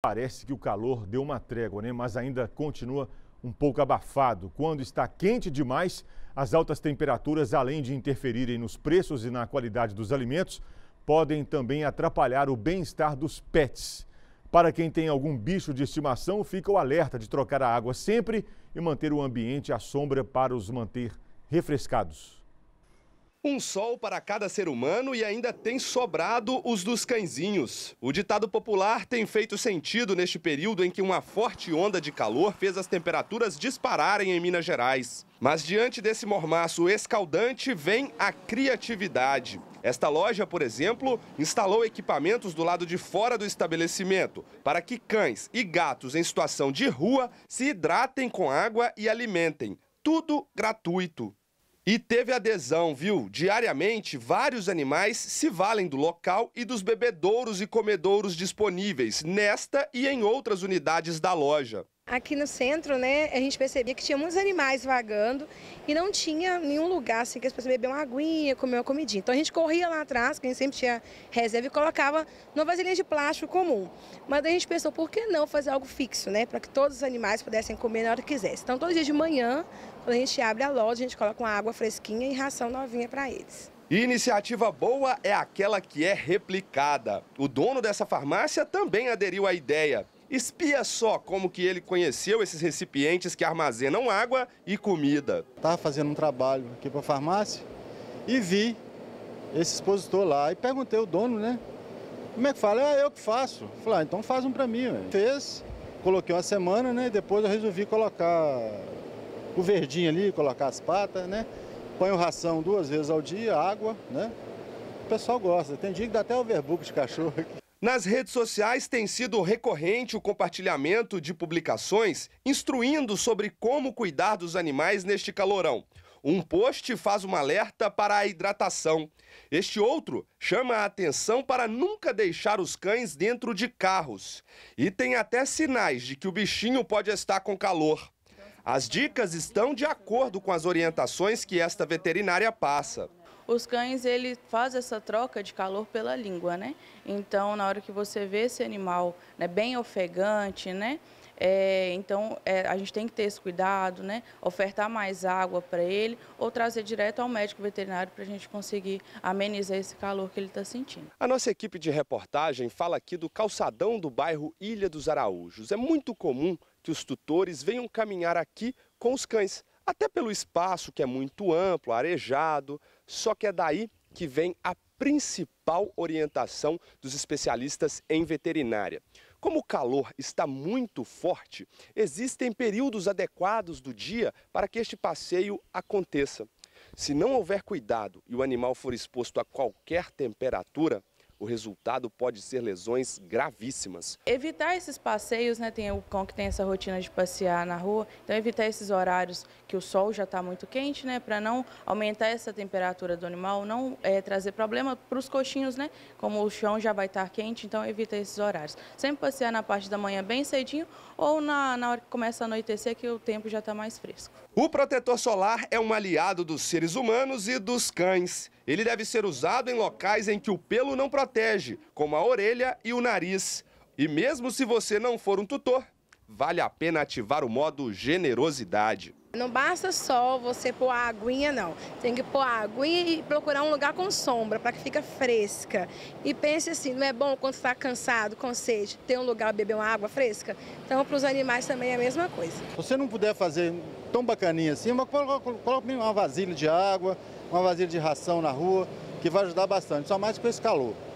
Parece que o calor deu uma trégua, né? mas ainda continua um pouco abafado. Quando está quente demais, as altas temperaturas, além de interferirem nos preços e na qualidade dos alimentos, podem também atrapalhar o bem-estar dos pets. Para quem tem algum bicho de estimação, fica o alerta de trocar a água sempre e manter o ambiente à sombra para os manter refrescados um sol para cada ser humano e ainda tem sobrado os dos cãezinhos. O ditado popular tem feito sentido neste período em que uma forte onda de calor fez as temperaturas dispararem em Minas Gerais. Mas diante desse mormaço escaldante vem a criatividade. Esta loja, por exemplo, instalou equipamentos do lado de fora do estabelecimento para que cães e gatos em situação de rua se hidratem com água e alimentem. Tudo gratuito. E teve adesão, viu? Diariamente, vários animais se valem do local e dos bebedouros e comedouros disponíveis nesta e em outras unidades da loja aqui no centro, né, a gente percebia que tinha muitos animais vagando e não tinha nenhum lugar assim que as pessoas bebiam uma aguinha, comer uma comidinha. Então a gente corria lá atrás, que a gente sempre tinha reserva e colocava numa vasilha de plástico comum. Mas daí a gente pensou, por que não fazer algo fixo, né, para que todos os animais pudessem comer na hora que quisessem. Então todo dia de manhã, quando a gente abre a loja, a gente coloca uma água fresquinha e ração novinha para eles. E iniciativa boa é aquela que é replicada. O dono dessa farmácia também aderiu à ideia Espia só como que ele conheceu esses recipientes que armazenam água e comida. Estava fazendo um trabalho aqui para a farmácia e vi esse expositor lá e perguntei ao dono, né? Como é que fala? Ah, eu que faço. Falei, ah, então faz um para mim. Véio. Fez, coloquei uma semana, né? Depois eu resolvi colocar o verdinho ali, colocar as patas, né? Põe ração duas vezes ao dia, água, né? O pessoal gosta. Tem dia que dá até overbook de cachorro aqui. Nas redes sociais tem sido recorrente o compartilhamento de publicações instruindo sobre como cuidar dos animais neste calorão. Um post faz um alerta para a hidratação. Este outro chama a atenção para nunca deixar os cães dentro de carros. E tem até sinais de que o bichinho pode estar com calor. As dicas estão de acordo com as orientações que esta veterinária passa os cães ele faz essa troca de calor pela língua, né? Então, na hora que você vê esse animal né, bem ofegante, né? É, então, é, a gente tem que ter esse cuidado, né? Ofertar mais água para ele ou trazer direto ao médico veterinário para a gente conseguir amenizar esse calor que ele está sentindo. A nossa equipe de reportagem fala aqui do calçadão do bairro Ilha dos Araújos. É muito comum que os tutores venham caminhar aqui com os cães, até pelo espaço que é muito amplo, arejado. Só que é daí que vem a principal orientação dos especialistas em veterinária. Como o calor está muito forte, existem períodos adequados do dia para que este passeio aconteça. Se não houver cuidado e o animal for exposto a qualquer temperatura, o resultado pode ser lesões gravíssimas. Evitar esses passeios, né? Tem o cão que tem essa rotina de passear na rua, então evitar esses horários que o sol já está muito quente, né? Para não aumentar essa temperatura do animal, não é, trazer problema para os coxinhos, né? Como o chão já vai estar tá quente, então evita esses horários. Sempre passear na parte da manhã bem cedinho ou na, na hora que começa a anoitecer, que o tempo já está mais fresco. O protetor solar é um aliado dos seres humanos e dos cães. Ele deve ser usado em locais em que o pelo não protege, como a orelha e o nariz. E mesmo se você não for um tutor, vale a pena ativar o modo generosidade. Não basta só você pôr a aguinha, não. Tem que pôr a aguinha e procurar um lugar com sombra, para que fica fresca. E pense assim, não é bom quando está cansado, com sede, ter um lugar beber uma água fresca? Então, para os animais também é a mesma coisa. Se você não puder fazer tão bacaninha assim, coloque uma vasilha de água, uma vasilha de ração na rua, que vai ajudar bastante, só mais com esse calor.